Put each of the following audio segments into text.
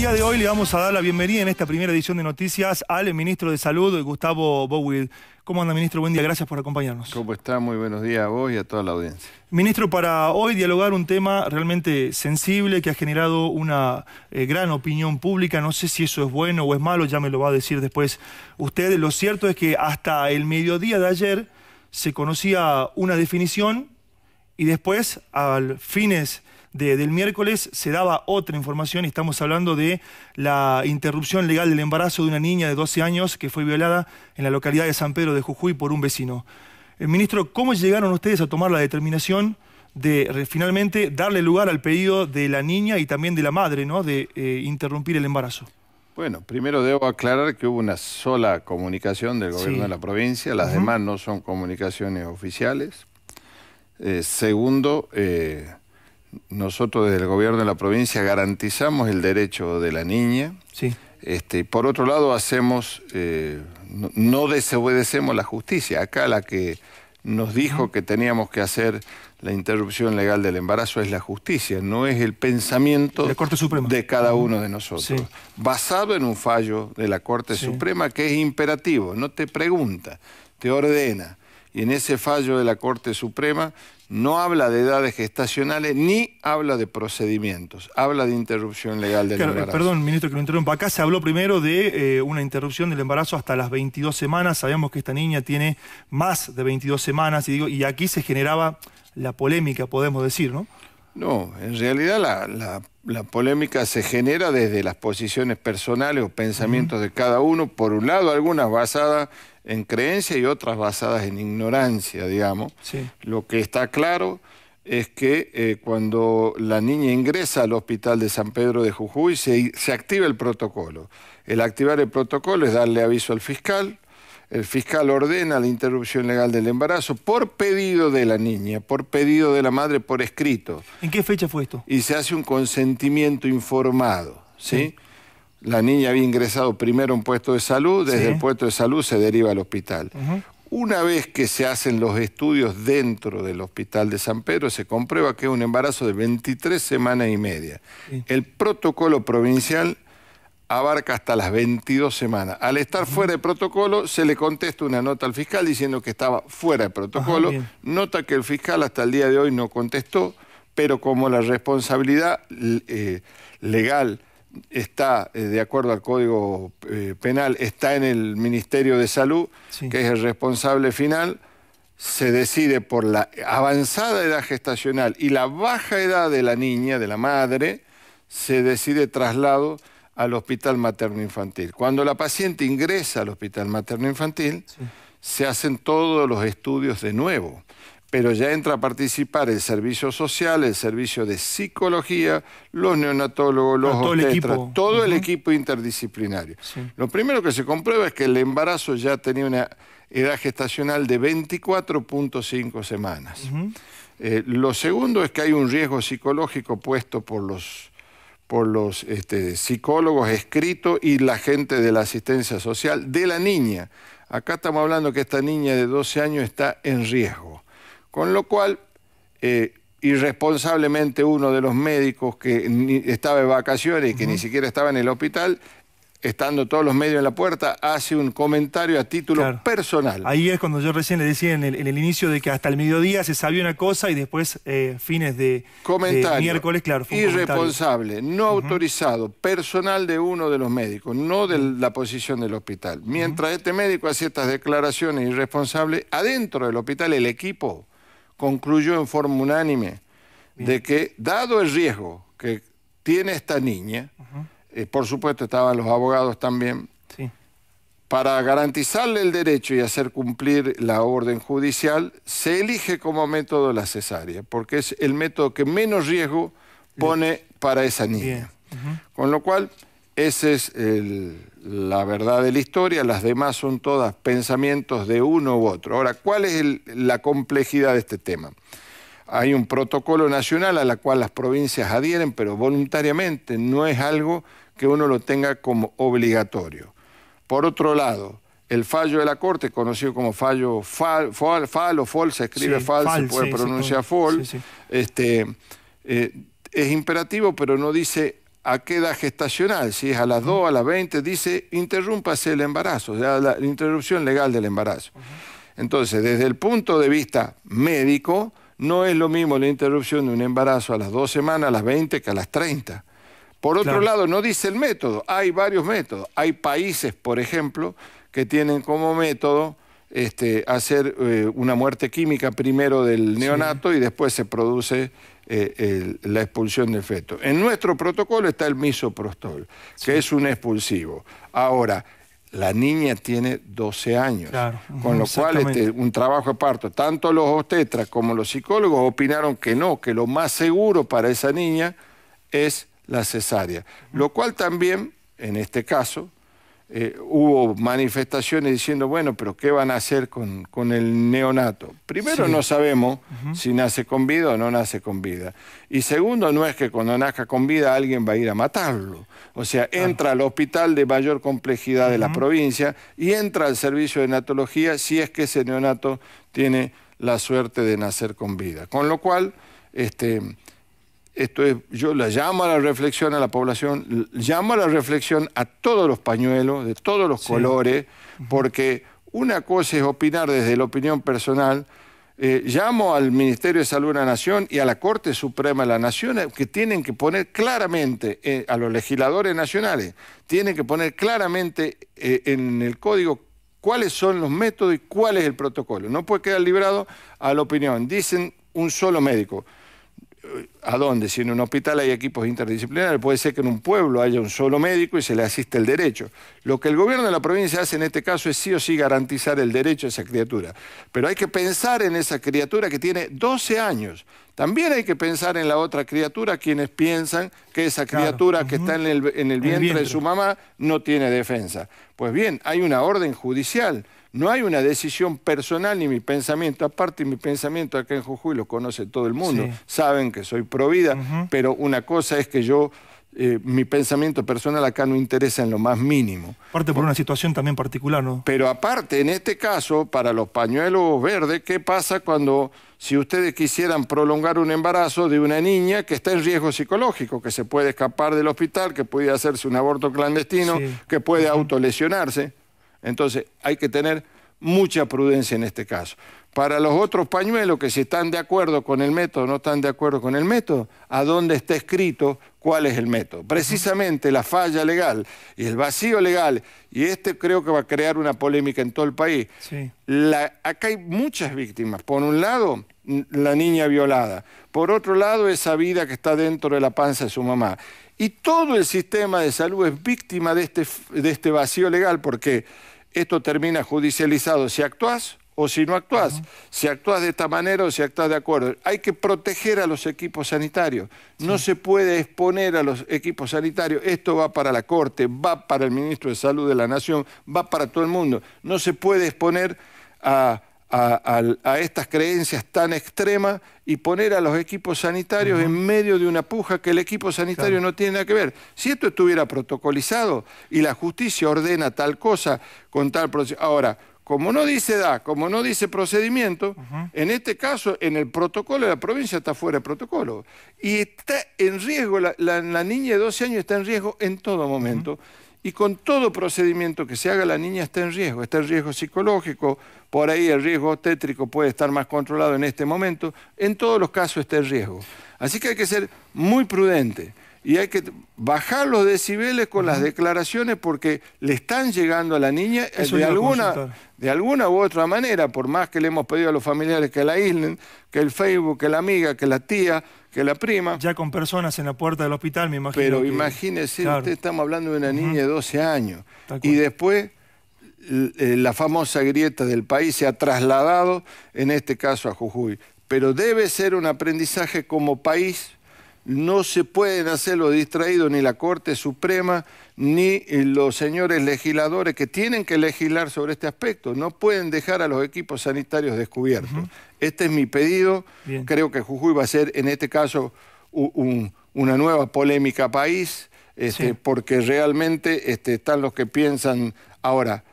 El día de hoy le vamos a dar la bienvenida en esta primera edición de Noticias al ministro de Salud, Gustavo Bowid. ¿Cómo anda, ministro? Buen día, gracias por acompañarnos. ¿Cómo está? Muy buenos días a vos y a toda la audiencia. Ministro, para hoy dialogar un tema realmente sensible que ha generado una eh, gran opinión pública. No sé si eso es bueno o es malo, ya me lo va a decir después usted. Lo cierto es que hasta el mediodía de ayer se conocía una definición y después, al fines del miércoles se daba otra información estamos hablando de la interrupción legal del embarazo de una niña de 12 años que fue violada en la localidad de San Pedro de Jujuy por un vecino. el eh, ministro, ¿cómo llegaron ustedes a tomar la determinación de finalmente darle lugar al pedido de la niña y también de la madre ¿no? de eh, interrumpir el embarazo? Bueno, primero debo aclarar que hubo una sola comunicación del gobierno de la provincia, las demás no son comunicaciones oficiales. Eh, segundo, nosotros desde el gobierno de la provincia garantizamos el derecho de la niña. Sí. Este, por otro lado, hacemos, eh, no, desobedecemos la justicia. Acá la que nos dijo que teníamos que hacer la interrupción legal del embarazo es la justicia, no es el pensamiento de cada uno de nosotros. Basado en un fallo de la Corte Suprema que es imperativo, no te pregunta, te ordena. Y en ese fallo de la Corte Suprema no habla de edades gestacionales ni habla de procedimientos, habla de interrupción legal del eh, embarazo. Perdón, ministro, que lo interrumpa. Acá se habló primero de eh, una interrupción del embarazo hasta las 22 semanas. Sabemos que esta niña tiene más de 22 semanas y, digo, y aquí se generaba la polémica, podemos decir, ¿no? No, en realidad la, polémica se genera desde las posiciones personales o pensamientos de cada uno, por un lado algunas basadas en creencia y otras basadas en ignorancia, digamos. Lo que está claro es que eh, cuando la niña ingresa al hospital de San Pedro de Jujuy se, se activa el protocolo. El activar el protocolo es darle aviso al fiscal, el fiscal ordena la interrupción legal del embarazo por pedido de la niña, por pedido de la madre por escrito. ¿En qué fecha fue esto? Y se hace un consentimiento informado, La niña había ingresado primero a un puesto de salud, desde el puesto de salud se deriva al hospital. Una vez que se hacen los estudios dentro del hospital de San Pedro, se comprueba que es un embarazo de 23 semanas y media. El protocolo provincial abarca hasta las 22 semanas. Al estar fuera de protocolo, se le contesta una nota al fiscal diciendo que estaba fuera de protocolo. Ah, nota que el fiscal hasta el día de hoy no contestó, pero como la responsabilidad eh, legal está, eh, de acuerdo al Código eh, Penal, está en el Ministerio de Salud, que es el responsable final, se decide por la avanzada edad gestacional y la baja edad de la niña, de la madre, se decide traslado al hospital materno-infantil. Cuando la paciente ingresa al hospital materno-infantil, se hacen todos los estudios de nuevo, pero ya entra a participar el servicio social, el servicio de psicología, los neonatólogos, los todo el todo el equipo interdisciplinario. Lo primero que se comprueba es que el embarazo ya tenía una edad gestacional de 24.5 semanas. Eh, lo segundo es que hay un riesgo psicológico puesto por los por los este, psicólogos escritos y la gente de la asistencia social de la niña. Acá estamos hablando que esta niña de 12 años está en riesgo. Con lo cual, eh, irresponsablemente uno de los médicos que estaba de vacaciones y que ni siquiera estaba en el hospital, estando todos los medios en la puerta, hace un comentario a título personal. Ahí es cuando yo recién le decía en el, inicio de que hasta el mediodía se sabía una cosa y después eh, fines de, miércoles, claro. Fue irresponsable, no autorizado, personal de uno de los médicos, no de la posición del hospital. Mientras este médico hace estas declaraciones irresponsables, adentro del hospital el equipo concluyó en forma unánime de que, dado el riesgo que tiene esta niña, eh, por supuesto estaban los abogados también, para garantizarle el derecho y hacer cumplir la orden judicial, se elige como método la cesárea, porque es el método que menos riesgo pone para esa niña. Con lo cual, esa es la verdad de la historia, las demás son todas pensamientos de uno u otro. Ahora, ¿cuál es la complejidad de este tema? Hay un protocolo nacional a la cual las provincias adhieren, pero voluntariamente, no es algo que uno lo tenga como obligatorio. Por otro lado, el fallo de la Corte, conocido como fallo fal, o se escribe sí, se puede pronunciar sí, este, eh, es imperativo, pero no dice a qué edad gestacional, si es a las 2, a las 20, dice interrúmpase el embarazo, sea, la interrupción legal del embarazo. Entonces, desde el punto de vista médico, no es lo mismo la interrupción de un embarazo a las dos semanas, a las 20 que a las 30. Por otro lado, no dice el método, hay varios métodos. Hay países, por ejemplo, que tienen como método este, hacer eh, una muerte química primero del neonato y después se produce eh, la expulsión del feto. En nuestro protocolo está el misoprostol, que es un expulsivo. Ahora, la niña tiene 12 años. con lo cual, este, un trabajo de parto. Tanto los obstetras como los psicólogos opinaron que no, que lo más seguro para esa niña es la cesárea. Lo cual también, en este caso, eh, hubo manifestaciones diciendo, bueno, pero ¿qué van a hacer con, con el neonato? Primero, no sabemos si nace con vida o no nace con vida. Y segundo, no es que cuando nazca con vida alguien va a ir a matarlo. O sea, entra al hospital de mayor complejidad de la provincia y entra al servicio de neonatología si es que ese neonato tiene la suerte de nacer con vida. Con lo cual, este, esto es, yo la llamo a la reflexión a la población, llamo a la reflexión a todos los pañuelos, de todos los colores, porque una cosa es opinar desde la opinión personal, eh, llamo al Ministerio de Salud de la Nación y a la Corte Suprema de la Nación que tienen que poner claramente eh, a los legisladores nacionales, tienen que poner claramente eh, en el código cuáles son los métodos y cuál es el protocolo. No puede quedar librado a la opinión. Dicen un solo médico. ¿A dónde? Si en un hospital hay equipos interdisciplinarios, puede ser que en un pueblo haya un solo médico y se le asiste el derecho. Lo que el gobierno de la provincia hace en este caso es sí o sí garantizar el derecho a esa criatura. Pero hay que pensar en esa criatura que tiene 12 años. También hay que pensar en la otra criatura, quienes piensan que esa criatura que está en el, el vientre de su mamá no tiene defensa. Pues bien, hay una orden judicial no hay una decisión personal ni mi pensamiento. Aparte, mi pensamiento acá en Jujuy lo conoce todo el mundo. Saben que soy pro vida, pero una cosa es que yo eh, mi pensamiento personal acá no interesa en lo más mínimo. Aparte por una situación también particular, ¿no? Pero aparte, en este caso, para los pañuelos verdes, ¿qué pasa cuando, si ustedes quisieran prolongar un embarazo de una niña que está en riesgo psicológico, que se puede escapar del hospital, que puede hacerse un aborto clandestino, que puede autolesionarse? Entonces hay que tener mucha prudencia en este caso. Para los otros pañuelos que si están de acuerdo con el método o no están de acuerdo con el método, ¿a dónde está escrito cuál es el método? Precisamente la falla legal y el vacío legal, y este creo que va a crear una polémica en todo el país. Sí. acá hay muchas víctimas. Por un lado, la niña violada. Por otro lado, esa vida que está dentro de la panza de su mamá. Y todo el sistema de salud es víctima de este, de este vacío legal porque esto termina judicializado si actuás o si no actuás, si actuás de esta manera o si actuás de acuerdo. Hay que proteger a los equipos sanitarios, no se puede exponer a los equipos sanitarios, esto va para la Corte, va para el Ministro de Salud de la Nación, va para todo el mundo, no se puede exponer a a, estas creencias tan extremas y poner a los equipos sanitarios en medio de una puja que el equipo sanitario no tiene nada que ver. Si esto estuviera protocolizado y la justicia ordena tal cosa con tal proceso. Ahora, como no dice edad, como no dice procedimiento, en este caso, en el protocolo de la provincia está fuera de protocolo. Y está en riesgo, la, niña de 12 años está en riesgo en todo momento y con todo procedimiento que se haga la niña está en riesgo, está en riesgo psicológico, por ahí el riesgo tétrico puede estar más controlado en este momento, en todos los casos está en riesgo. Así que hay que ser muy prudente y hay que bajar los decibeles con las declaraciones porque le están llegando a la niña de alguna, de alguna u otra manera, por más que le hemos pedido a los familiares que la aíslen, que el Facebook, que la amiga, que la tía, que la prima. Ya con personas en la puerta del hospital, me imagino. Pero imagínese, estamos hablando de una niña de 12 años. Y después eh, la famosa grieta del país se ha trasladado, en este caso, a Jujuy. Pero debe ser un aprendizaje como país. No se pueden hacer lo distraídos ni la Corte Suprema ni eh, los señores legisladores que tienen que legislar sobre este aspecto. No pueden dejar a los equipos sanitarios descubiertos. Este es mi pedido. Creo que Jujuy va a ser, en este caso, una nueva polémica país, este, porque realmente este, están los que piensan. Ahora,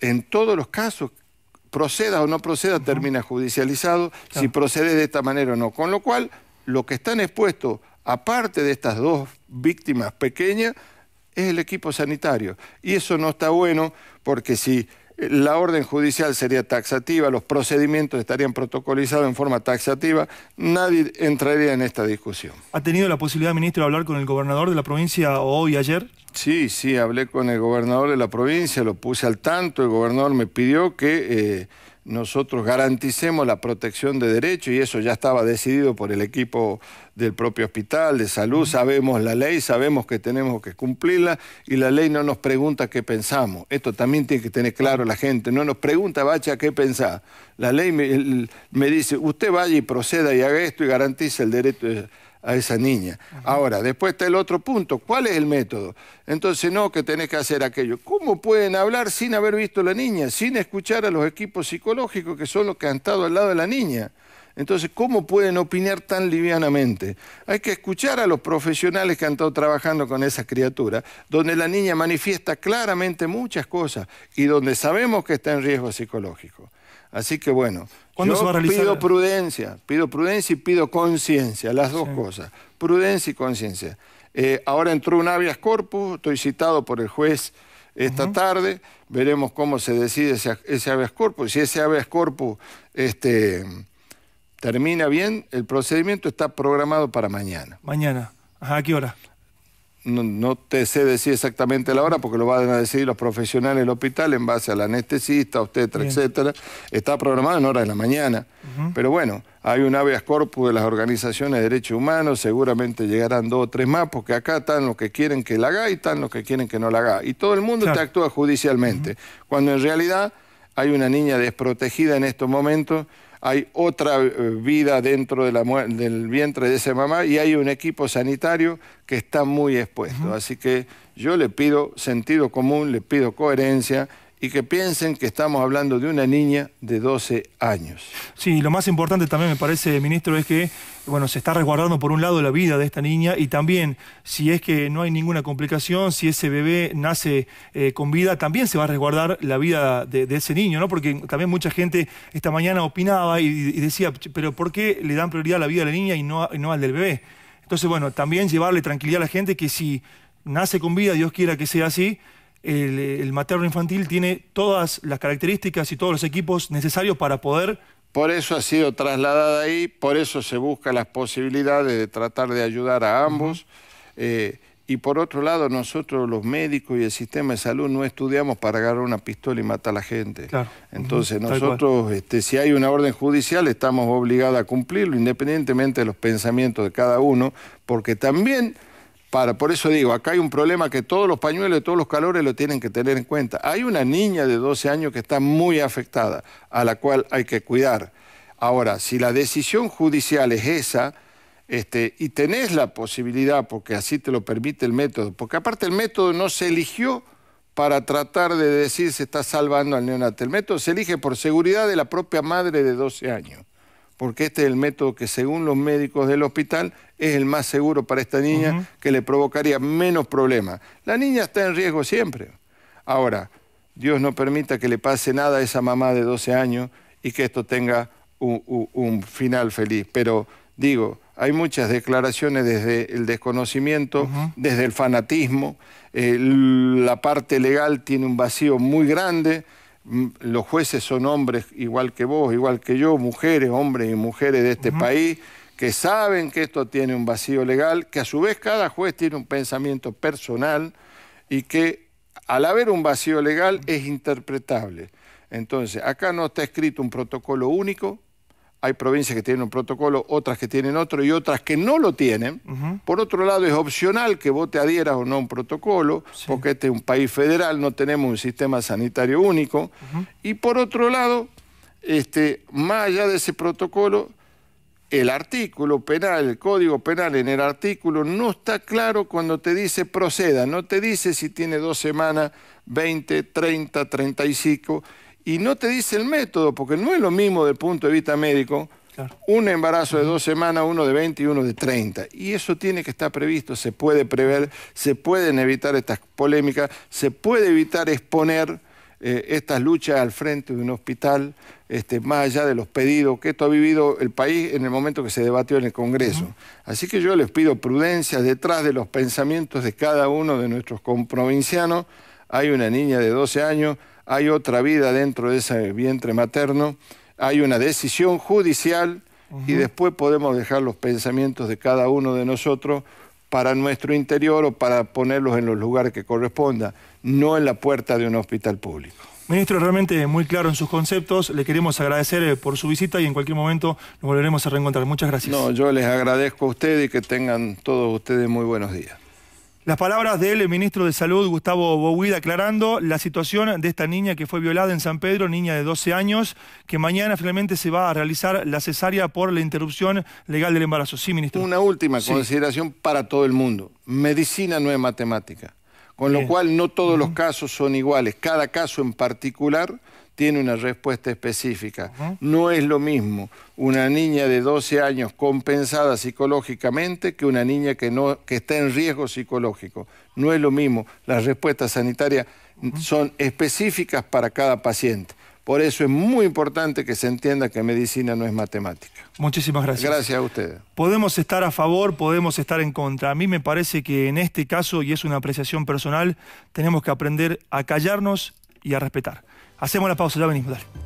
en todos los casos, proceda o no proceda, termina judicializado, si procede de esta manera o no. Con lo cual, lo que están expuestos, aparte de estas dos víctimas pequeñas, es el equipo sanitario. Y eso no está bueno, porque si la orden judicial sería taxativa, los procedimientos estarían protocolizados en forma taxativa, nadie entraría en esta discusión. ¿Ha tenido la posibilidad, ministro, de hablar con el gobernador de la provincia hoy, ayer? Sí, sí, hablé con el gobernador de la provincia, lo puse al tanto, el gobernador me pidió que... Eh, nosotros garanticemos la protección de derechos y eso ya estaba decidido por el equipo del propio hospital de salud, sabemos la ley, sabemos que tenemos que cumplirla y la ley no nos pregunta qué pensamos. Esto también tiene que tener claro la gente, no nos pregunta, Bacha, qué pensás. La ley me, me dice, usted vaya y proceda y haga esto y garantice el derecho. De a esa niña. Ahora, después está el otro punto, ¿cuál es el método? Entonces, no, que tenés que hacer aquello. ¿Cómo pueden hablar sin haber visto a la niña, sin escuchar a los equipos psicológicos que son los que han estado al lado de la niña? Entonces, ¿cómo pueden opinar tan livianamente? Hay que escuchar a los profesionales que han estado trabajando con esa criatura, donde la niña manifiesta claramente muchas cosas y donde sabemos que está en riesgo psicológico. Así que bueno, yo pido prudencia, pido prudencia y pido conciencia, las dos cosas, prudencia y conciencia. Eh, ahora entró un habeas corpus, estoy citado por el juez esta tarde, veremos cómo se decide ese, habeas corpus. Si ese habeas corpus este, termina bien, el procedimiento está programado para mañana. Mañana, ¿a qué hora? no, te sé decir exactamente la hora porque lo van a decir los profesionales del hospital en base al anestesista, obstetra, etcétera. Está programado en horas de la mañana. Pero bueno, hay un habeas corpus de las organizaciones de derechos humanos, seguramente llegarán dos o tres más, porque acá están los que quieren que la haga y están los que quieren que no la haga. Y todo el mundo te actúa judicialmente. Cuando en realidad hay una niña desprotegida en estos momentos hay otra eh, vida dentro del vientre de esa mamá y hay un equipo sanitario que está muy expuesto. Así que yo le pido sentido común, le pido coherencia y que piensen que estamos hablando de una niña de 12 años. Sí, lo más importante también me parece, ministro, es que bueno, se está resguardando por un lado la vida de esta niña y también si es que no hay ninguna complicación, si ese bebé nace eh, con vida, también se va a resguardar la vida de, ese niño, ¿no? Porque también mucha gente esta mañana opinaba y, decía, pero ¿por qué le dan prioridad a la vida de la niña y no, y no al del bebé? Entonces, bueno, también llevarle tranquilidad a la gente que si nace con vida, Dios quiera que sea así, el, materno infantil tiene todas las características y todos los equipos necesarios para poder por eso ha sido trasladada ahí, por eso se busca las posibilidades de tratar de ayudar a ambos. Eh, y por otro lado, nosotros los médicos y el sistema de salud no estudiamos para agarrar una pistola y matar a la gente. Entonces nosotros, este, si hay una orden judicial, estamos obligados a cumplirlo, independientemente de los pensamientos de cada uno, porque también para, por eso digo, acá hay un problema que todos los pañuelos y todos los calores lo tienen que tener en cuenta. Hay una niña de 12 años que está muy afectada, a la cual hay que cuidar. Ahora, si la decisión judicial es esa, este, y tenés la posibilidad, porque así te lo permite el método, porque aparte el método no se eligió para tratar de decir se está salvando al neonato, el método se elige por seguridad de la propia madre de 12 años porque este es el método que según los médicos del hospital es el más seguro para esta niña, que le provocaría menos problemas. La niña está en riesgo siempre. Ahora, Dios no permita que le pase nada a esa mamá de 12 años y que esto tenga un, final feliz. Pero digo, hay muchas declaraciones desde el desconocimiento, desde el fanatismo, eh, la parte legal tiene un vacío muy grande los jueces son hombres igual que vos, igual que yo, mujeres, hombres y mujeres de este país, que saben que esto tiene un vacío legal, que a su vez cada juez tiene un pensamiento personal y que al haber un vacío legal es interpretable. Entonces, acá no está escrito un protocolo único, hay provincias que tienen un protocolo, otras que tienen otro y otras que no lo tienen. Por otro lado, es opcional que vos te adhieras o no a un protocolo, porque este es un país federal, no tenemos un sistema sanitario único. Y por otro lado, este, más allá de ese protocolo, el artículo penal, el código penal en el artículo no está claro cuando te dice proceda, no te dice si tiene dos semanas, 20, 30, 35 y no te dice el método, porque no es lo mismo del el punto de vista médico un embarazo de dos semanas, uno de 20 y uno de 30. Y eso tiene que estar previsto, se puede prever, se pueden evitar estas polémicas, se puede evitar exponer eh, estas luchas al frente de un hospital, este, más allá de los pedidos, que esto ha vivido el país en el momento que se debatió en el Congreso. Así que yo les pido prudencia detrás de los pensamientos de cada uno de nuestros comprovincianos. Hay una niña de 12 años hay otra vida dentro de ese vientre materno, hay una decisión judicial y después podemos dejar los pensamientos de cada uno de nosotros para nuestro interior o para ponerlos en los lugares que corresponda, no en la puerta de un hospital público. Ministro, realmente muy claro en sus conceptos. Le queremos agradecer eh, por su visita y en cualquier momento nos volveremos a reencontrar. Muchas gracias. No, yo les agradezco a ustedes y que tengan todos ustedes muy buenos días. Las palabras del ministro de Salud, Gustavo Bouida, aclarando la situación de esta niña que fue violada en San Pedro, niña de 12 años, que mañana finalmente se va a realizar la cesárea por la interrupción legal del embarazo. Sí, ministro. Una última consideración para todo el mundo. Medicina no es matemática, con lo cual no todos los casos son iguales. Cada caso en particular tiene una respuesta específica. No es lo mismo una niña de 12 años compensada psicológicamente que una niña que, no, que está en riesgo psicológico. No es lo mismo. Las respuestas sanitarias son específicas para cada paciente. Por eso es muy importante que se entienda que medicina no es matemática. Muchísimas gracias. Gracias a ustedes. Podemos estar a favor, podemos estar en contra. A mí me parece que en este caso, y es una apreciación personal, tenemos que aprender a callarnos y a respetar. Hacemos la pausa, ya venimos, dale.